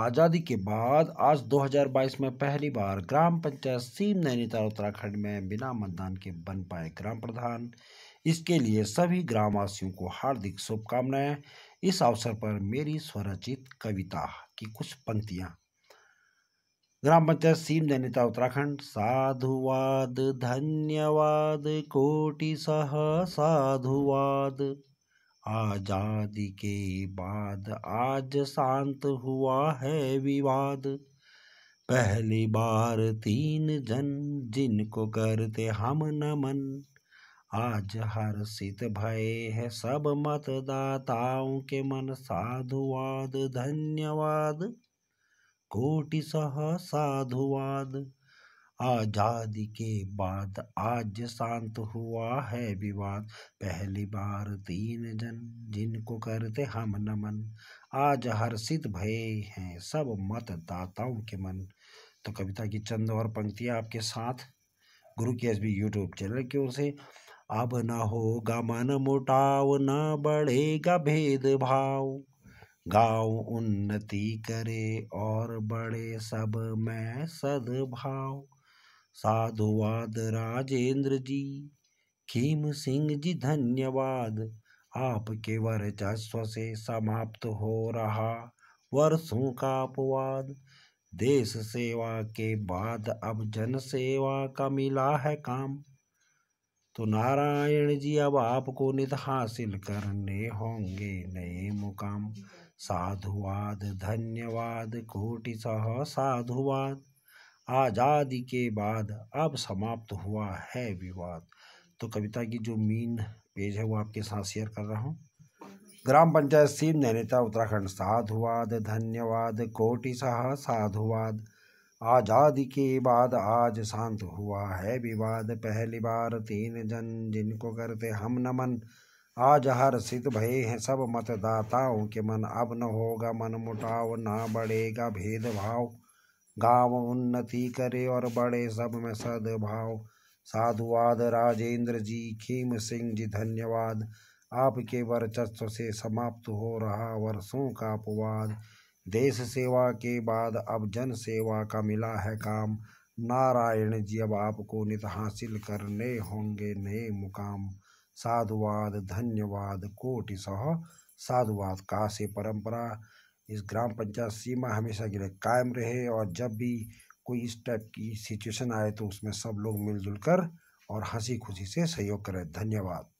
आज़ादी के बाद आज 2022 में पहली बार ग्राम पंचायत सीम नैनीताल उत्तराखंड में बिना मतदान के बन पाए ग्राम प्रधान इसके लिए सभी ग्रामवासियों को हार्दिक शुभकामनाएं इस अवसर पर मेरी स्वरचित कविता की कुछ पंक्तियां ग्राम पंचायत सीम नैनीताल उत्तराखंड साधुवाद धन्यवाद कोटि सह साधुवाद आज़ादी के बाद आज शांत हुआ है विवाद पहली बार तीन जन जिनको करते हम नमन आज हर्षित भय है सब मतदाताओं के मन साधुवाद धन्यवाद कोटि सह साधुवाद आजादी के बाद आज शांत हुआ है विवाद पहली बार तीन जन जिनको करते हम नमन आज हर्षित भय हैं सब मतदाताओं के मन तो कविता की चंद और पंक्तियाँ आपके साथ गुरु के एस बी यूट्यूब चैनल की ओर से अब ना होगा मन मुटाव न बढ़ेगा भेदभाव गांव उन्नति करे और बड़े सब में सद्भाव साधुवाद राजेंद्र जी खीम सिंह जी धन्यवाद आपके वर्चस्व से समाप्त हो रहा वर्षों का अपवाद देश सेवा के बाद अब जन सेवा का मिला है काम तो नारायण जी अब आपको नित हासिल करने होंगे नए मुकाम साधुवाद धन्यवाद कोटि सह साधुवाद आज़ादी के बाद अब समाप्त हुआ है विवाद तो कविता की जो मीन पेज है वो आपके साथ शेयर कर रहा हूँ ग्राम पंचायत सीम नैनीता उत्तराखंड साधुवाद धन्यवाद कोटि सहा साधुवाद आज़ादी के बाद आज शांत हुआ है विवाद पहली बार तीन जन जिनको करते हम नमन आज हर सिद्ध भय हैं सब मतदाताओं के मन अब न होगा मन मुटाव ना बढ़ेगा भेदभाव गाँव उन्नति करे और बड़े सब में सद्भाव साधुवाद राजेंद्र जी खीम सिंह जी धन्यवाद आपके वर्चस्व से समाप्त हो रहा वर्षों का अपवाद देश सेवा के बाद अब जन सेवा का मिला है काम नारायण जी अब आपको नित हासिल करने होंगे नए मुकाम साधुवाद धन्यवाद कोटि सह साधुवाद का से परंपरा इस ग्राम पंचायत सीमा हमेशा के लिए कायम रहे और जब भी कोई इस टाइप की सिचुएशन आए तो उसमें सब लोग मिलजुल कर और हंसी खुशी से सहयोग करें धन्यवाद